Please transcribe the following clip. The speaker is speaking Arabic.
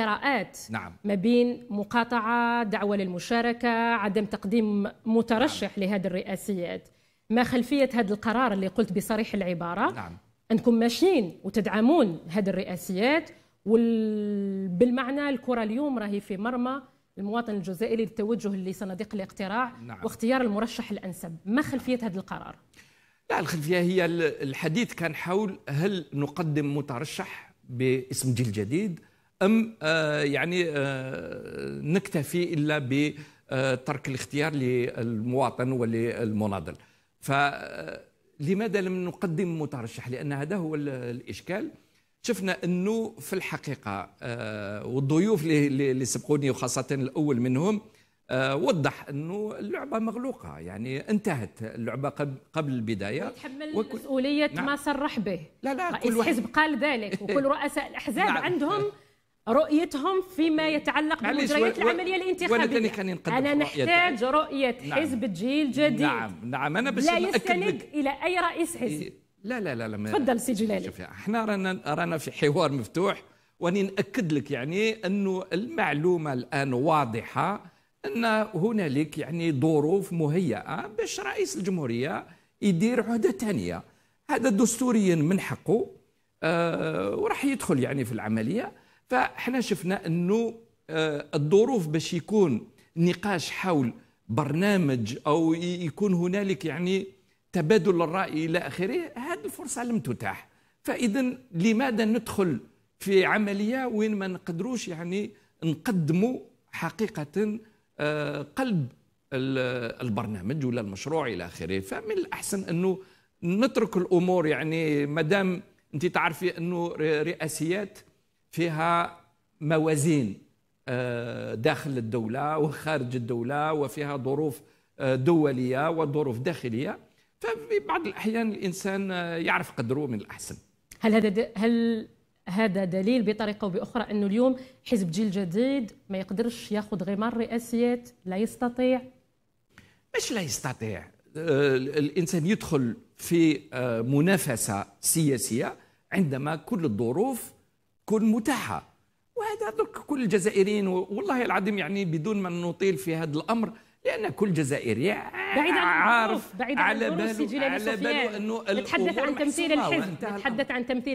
قراءات نعم. ما بين مقاطعة دعوة للمشاركة عدم تقديم مترشح نعم. لهذه الرئاسيات ما خلفية هذا القرار اللي قلت بصريح العبارة نعم. أنكم ماشيين وتدعمون هذه الرئاسيات وال... بالمعنى الكرة اليوم راهي في مرمى المواطن الجزائري للتوجه لصناديق الاقتراع نعم. واختيار المرشح الأنسب ما نعم. خلفية هذا القرار؟ لا الخلفية هي الحديث كان حول هل نقدم مترشح باسم جيل جديد ام آه، يعني آه، نكتفي الا بترك الاختيار للمواطن وللمناضل فلماذا آه، لم نقدم مترشح لان هذا هو الاشكال شفنا انه في الحقيقه والضيوف اللي سبقوني وخاصه الاول منهم وضح انه اللعبه مغلوقه يعني انتهت اللعبه قبل البدايه يتحمل وكل... مسؤوليه نعم. ما صرح به لا لا رئيس كل واحد... حزب قال ذلك وكل رؤساء الاحزاب نعم. عندهم رؤيتهم فيما يتعلق بمجريات العمليه الانتخابيه انا نحتاج رؤيه نعم. حزب جيل جديد نعم نعم انا بس لا يستند الى اي رئيس حزب إيه، لا لا لا لا تفضل سي جلالي احنا رانا رانا في حوار مفتوح واني ناكد لك يعني انه المعلومه الان واضحه ان هنالك يعني ظروف مهيئه باش رئيس الجمهوريه يدير عهده ثانيه هذا دستوريا من حقه آه وراح يدخل يعني في العمليه فاحنا شفنا انه آه، الظروف باش يكون نقاش حول برنامج او يكون هنالك يعني تبادل الراي الى اخره هذه الفرصه لم تتاح فاذا لماذا ندخل في عمليه وين ما نقدروش يعني نقدموا حقيقه آه، قلب البرنامج ولا المشروع الى اخره فمن الاحسن انه نترك الامور يعني ما دام انت تعرفي انه رئاسيات فيها موازين آه، داخل الدولة وخارج الدولة وفيها ظروف آه، دولية وظروف داخلية ففي بعض الأحيان الإنسان آه، يعرف قدره من الأحسن هل هذا هل هذا دليل بطريقة أو بأخرى أنه اليوم حزب جيل جديد ما يقدرش ياخذ غمار رئاسيات لا يستطيع مش لا يستطيع الإنسان يدخل في منافسة سياسية عندما كل الظروف تكون متاحه وهذا درك كل الجزائريين والله العظيم يعني بدون ما نطيل في هذا الامر لان كل جزائري بعيد عن عارف بعيد عن على باله على باله انه نتحدث عن تمثيل الحزب نتحدث عن تمثيل